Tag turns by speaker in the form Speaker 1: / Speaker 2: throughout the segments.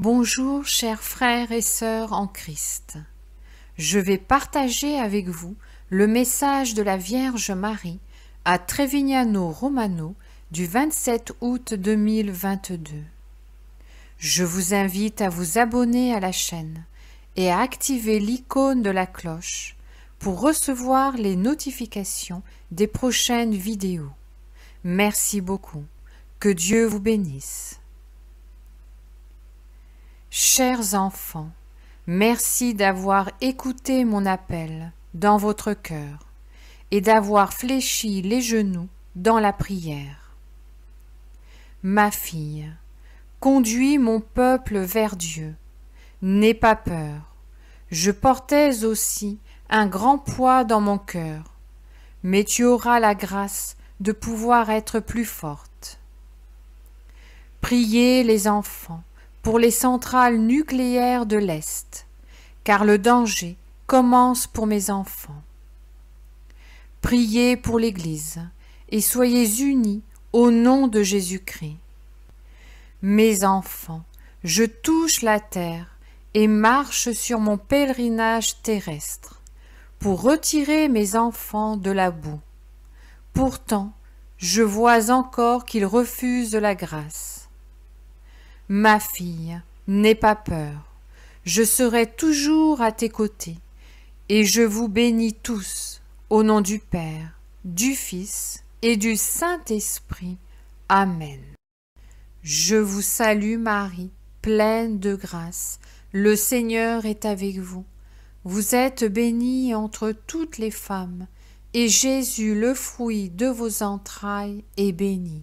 Speaker 1: Bonjour chers frères et sœurs en Christ. Je vais partager avec vous le message de la Vierge Marie à Trevignano Romano du 27 août 2022. Je vous invite à vous abonner à la chaîne et à activer l'icône de la cloche pour recevoir les notifications des prochaines vidéos. Merci beaucoup. Que Dieu vous bénisse. Chers enfants, merci d'avoir écouté mon appel dans votre cœur et d'avoir fléchi les genoux dans la prière. Ma fille, conduis mon peuple vers Dieu. N'aie pas peur. Je portais aussi un grand poids dans mon cœur, mais tu auras la grâce de pouvoir être plus forte. Priez les enfants, pour les centrales nucléaires de l'Est, car le danger commence pour mes enfants. Priez pour l'Église et soyez unis au nom de Jésus-Christ. Mes enfants, je touche la terre et marche sur mon pèlerinage terrestre pour retirer mes enfants de la boue. Pourtant, je vois encore qu'ils refusent la grâce. Ma fille, n'aie pas peur, je serai toujours à tes côtés, et je vous bénis tous, au nom du Père, du Fils et du Saint-Esprit. Amen. Je vous salue Marie, pleine de grâce, le Seigneur est avec vous. Vous êtes bénie entre toutes les femmes, et Jésus, le fruit de vos entrailles, est béni.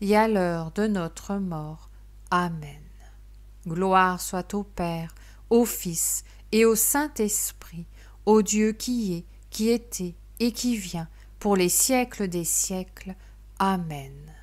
Speaker 1: et à l'heure de notre mort. Amen. Gloire soit au Père, au Fils et au Saint-Esprit, au Dieu qui est, qui était et qui vient, pour les siècles des siècles. Amen.